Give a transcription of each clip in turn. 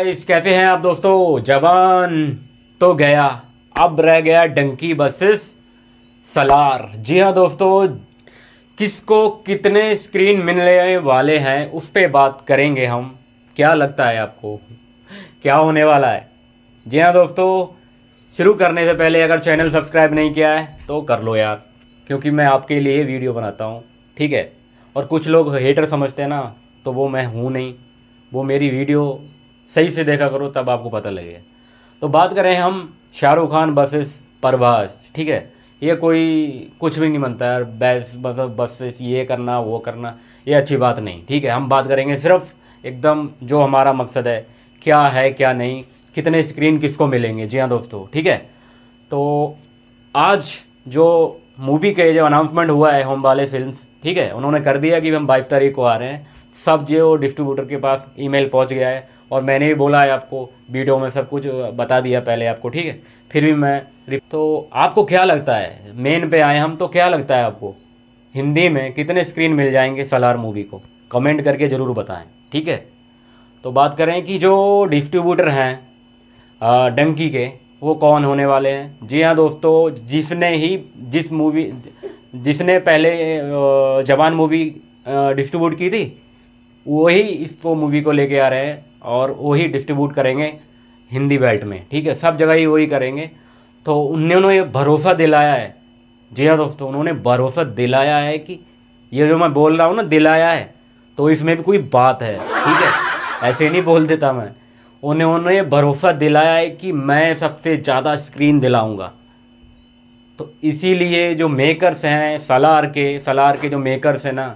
इस कैसे हैं आप दोस्तों जवान तो गया अब रह गया डंकी बसेस सलार जी हाँ दोस्तों किसको कितने स्क्रीन मिलने वाले हैं उस पर बात करेंगे हम क्या लगता है आपको क्या होने वाला है जी हाँ दोस्तों शुरू करने से पहले अगर चैनल सब्सक्राइब नहीं किया है तो कर लो यार क्योंकि मैं आपके लिए वीडियो बनाता हूँ ठीक है और कुछ लोग हेटर समझते हैं ना तो वो मैं हूँ नहीं वो मेरी वीडियो सही से देखा करो तब आपको पता लगे तो बात करें हम शाहरुख खान बसेस परवाज ठीक है ये कोई कुछ भी नहीं बनता यार बस मतलब बसेस ये करना वो करना ये अच्छी बात नहीं ठीक है हम बात करेंगे सिर्फ एकदम जो हमारा मकसद है क्या है क्या नहीं कितने स्क्रीन किसको मिलेंगे जी हाँ दोस्तों ठीक है तो आज जो मूवी के जो अनाउंसमेंट हुआ है होम वाले फिल्म ठीक है उन्होंने कर दिया कि हम बाईस तारीख को आ रहे हैं सब जो डिस्ट्रीब्यूटर के पास ईमेल पहुंच गया है और मैंने भी बोला है आपको वीडियो में सब कुछ बता दिया पहले आपको ठीक है फिर भी मैं तो आपको क्या लगता है मेन पे आए हम तो क्या लगता है आपको हिंदी में कितने स्क्रीन मिल जाएंगे सलार मूवी को कमेंट करके ज़रूर बताएं ठीक है तो बात करें कि जो डिस्ट्रीब्यूटर हैं डंकी के वो कौन होने वाले हैं जी हाँ दोस्तों जिसने ही जिस मूवी जिसने पहले जवान मूवी डिस्ट्रीब्यूट की थी वही इसको मूवी को लेके आ रहे हैं और वही डिस्ट्रीब्यूट करेंगे हिंदी बेल्ट में ठीक है सब जगह ही वही करेंगे तो उन्होंने भरोसा दिलाया है जी हाँ दोस्तों उन्होंने भरोसा दिलाया है कि ये जो मैं बोल रहा हूँ ना दिलाया है तो इसमें भी कोई बात है ठीक है ऐसे नहीं बोल देता मैं उन्हें उन्होंने भरोसा दिलाया है कि मैं सबसे ज़्यादा स्क्रीन दिलाऊंगा तो इसीलिए जो मेकर्स हैं सलार के सलार के जो मेकर्स हैं ना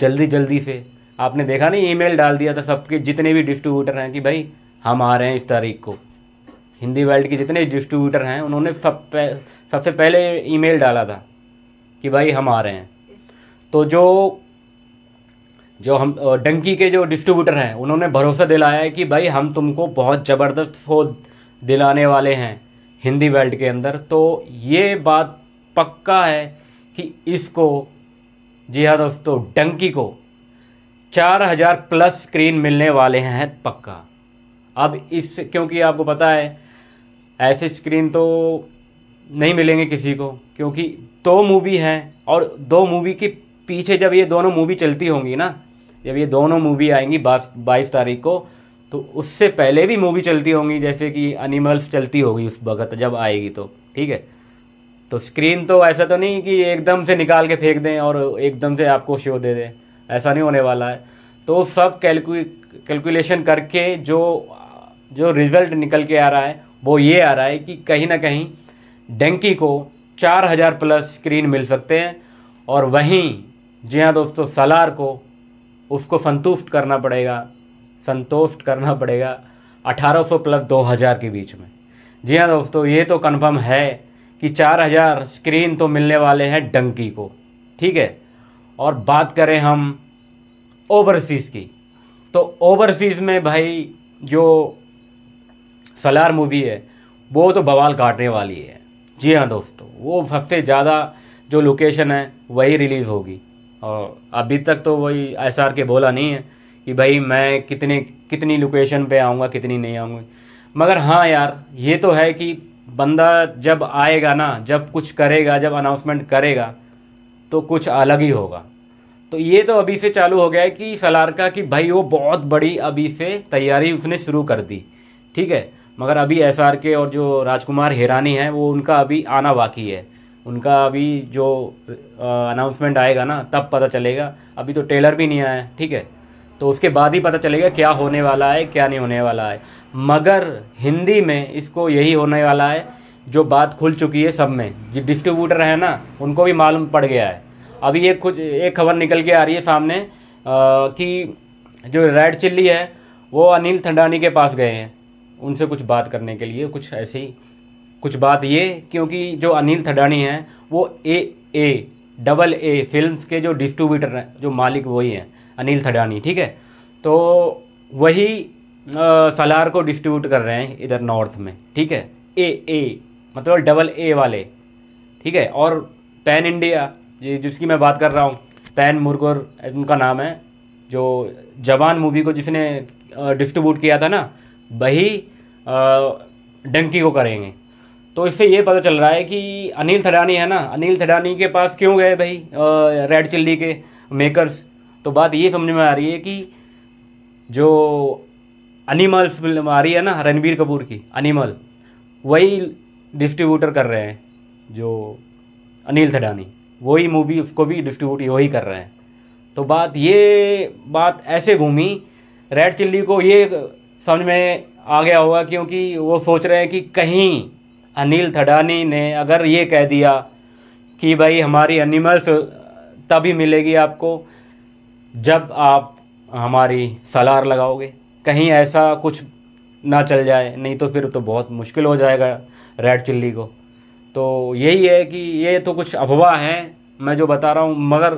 जल्दी जल्दी से आपने देखा नहीं ईमेल डाल दिया था सबके जितने भी डिस्ट्रीब्यूटर हैं कि भाई हम आ रहे हैं इस तारीख को हिंदी वर्ल्ड के जितने डिस्ट्रीब्यूटर हैं उन्होंने सब सबसे पहले ईमेल डाला था कि भाई हम आ रहे हैं तो जो जो हम डंकी के जो डिस्ट्रीब्यूटर हैं उन्होंने भरोसा दिलाया है कि भाई हम तुमको बहुत ज़बरदस्त फो दिलाने वाले हैं हिंदी वर्ल्ड के अंदर तो ये बात पक्का है कि इसको जी हाँ दोस्तों डंकी को चार हज़ार प्लस स्क्रीन मिलने वाले हैं पक्का अब इस क्योंकि आपको पता है ऐसे स्क्रीन तो नहीं मिलेंगे किसी को क्योंकि दो मूवी हैं और दो मूवी के पीछे जब ये दोनों मूवी चलती होंगी ना जब ये दोनों मूवी आएंगी बाईस बाईस तारीख को तो उससे पहले भी मूवी चलती होंगी जैसे कि एनिमल्स चलती होगी उस वक्त जब आएगी तो ठीक है तो स्क्रीन तो ऐसा तो नहीं कि एकदम से निकाल के फेंक दें और एकदम से आपको शो दे दें ऐसा नहीं होने वाला है तो सब कैलकु कैलकुलेशन करके जो जो रिज़ल्ट निकल के आ रहा है वो ये आ रहा है कि कहीं ना कहीं डेंकी को 4000 प्लस स्क्रीन मिल सकते हैं और वहीं जी हाँ दोस्तों सलार को उसको संतुष्ट करना पड़ेगा संतुष्ट करना पड़ेगा 1800 प्लस 2000 के बीच में जी हाँ दोस्तों ये तो कन्फर्म है कि 4000 स्क्रीन तो मिलने वाले हैं डंकी को ठीक है और बात करें हम ओवरसीज़ की तो ओवरसीज़ में भाई जो सलार मूवी है वो तो बवाल काटने वाली है जी हाँ दोस्तों वो सबसे ज़्यादा जो लोकेशन है वही रिलीज़ होगी और अभी तक तो वही एस आर के बोला नहीं है कि भाई मैं कितने कितनी लोकेशन पे आऊँगा कितनी नहीं आऊँगी मगर हाँ यार ये तो है कि बंदा जब आएगा ना जब कुछ करेगा जब अनाउंसमेंट करेगा तो कुछ अलग ही होगा तो ये तो अभी से चालू हो गया है कि सलारका की भाई वो बहुत बड़ी अभी से तैयारी उसने शुरू कर दी ठीक है मगर अभी एस के और जो राजकुमार हिरानी हैं वो उनका अभी आना बाकी है उनका अभी जो अनाउंसमेंट आएगा ना तब पता चलेगा अभी तो टेलर भी नहीं आया है ठीक है तो उसके बाद ही पता चलेगा क्या होने वाला है क्या नहीं होने वाला है मगर हिंदी में इसको यही होने वाला है जो बात खुल चुकी है सब में जो डिस्ट्रीब्यूटर है ना उनको भी मालूम पड़ गया है अभी एक कुछ एक खबर निकल के आ रही है सामने आ, कि जो रेड चिल्ली है वो अनिल थंडानी के पास गए हैं उनसे कुछ बात करने के लिए कुछ ऐसे ही कुछ बात ये क्योंकि जो अनिल थडानी हैं वो ए ए डबल ए फिल्म्स के जो डिस्ट्रीब्यूटर हैं जो मालिक वही हैं अनिल थडानी ठीक है तो वही सलार को डिस्ट्रीब्यूट कर रहे हैं इधर नॉर्थ में ठीक है ए ए मतलब डबल ए वाले ठीक है और पैन इंडिया ये जिसकी मैं बात कर रहा हूँ पैन मुरगोर उनका नाम है जो जवान मूवी को जिसने डिस्ट्रीब्यूट किया था ना वही डंकी को करेंगे तो इससे ये पता चल रहा है कि अनिल थडानी है ना अनिल थडानी के पास क्यों गए भाई रेड चिल्ली के मेकर्स तो बात ये समझ में आ रही है कि जो अनिमल्स फिल्म आ रही है ना रणबीर कपूर की अनिमल वही डिस्ट्रीब्यूटर कर रहे हैं जो अनिल थडानी वही मूवी उसको भी डिस्ट्रीब्यूट वही कर रहे हैं तो बात ये बात ऐसे घूमी रेड चिल्ली को ये समझ में आ गया होगा क्योंकि वो सोच रहे हैं कि कहीं अनिल थडानी ने अगर ये कह दिया कि भाई हमारी एनिमल्स तभी मिलेगी आपको जब आप हमारी सलार लगाओगे कहीं ऐसा कुछ ना चल जाए नहीं तो फिर तो बहुत मुश्किल हो जाएगा रेड चिल्ली को तो यही है कि ये तो कुछ अफवाह हैं मैं जो बता रहा हूँ मगर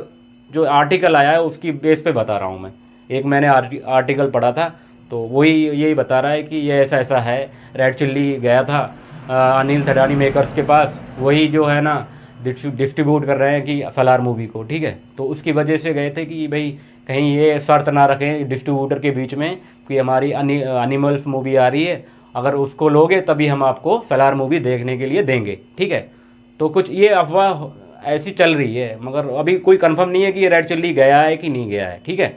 जो आर्टिकल आया है उसकी बेस पे बता रहा हूँ मैं एक मैंने आर्टिकल पढ़ा था तो वही यही बता रहा है कि ये ऐसा ऐसा है रेड चिल्ली गया था अनिल थडानी मेकर्स के पास वही जो है ना डिस्ट्रीब्यूट कर रहे हैं कि फलार मूवी को ठीक है तो उसकी वजह से गए थे कि भाई कहीं ये शर्त ना रखें डिस्ट्रीब्यूटर के बीच में कि हमारी एनिमल्स मूवी आ रही है अगर उसको लोगे तभी हम आपको सलार मूवी देखने के लिए देंगे ठीक है तो कुछ ये अफवाह ऐसी चल रही है मगर अभी कोई कंफर्म नहीं है कि ये रेड चिल्ली गया है कि नहीं गया है ठीक है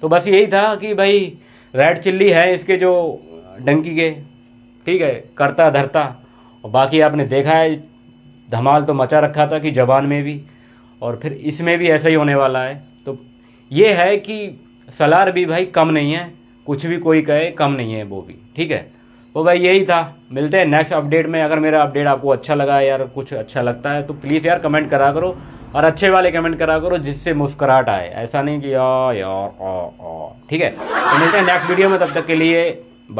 तो बस यही था कि भाई रेड चिल्ली है इसके जो डंकी के ठीक है करता धरता और बाकी आपने देखा है धमाल तो मचा रखा था कि जबान में भी और फिर इसमें भी ऐसा ही होने वाला है तो ये है कि सलार भी भाई कम नहीं है कुछ भी कोई कहे कम नहीं है वो भी ठीक है तो भाई यही था मिलते हैं नेक्स्ट अपडेट में अगर मेरा अपडेट आपको अच्छा लगा यार कुछ अच्छा लगता है तो प्लीज़ यार कमेंट करा करो और अच्छे वाले कमेंट करा करो जिससे मुस्कुराहट आए ऐसा नहीं कि यार ठीक है तो मिलते हैं नेक्स्ट वीडियो में तब तक के लिए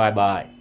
बाय बाय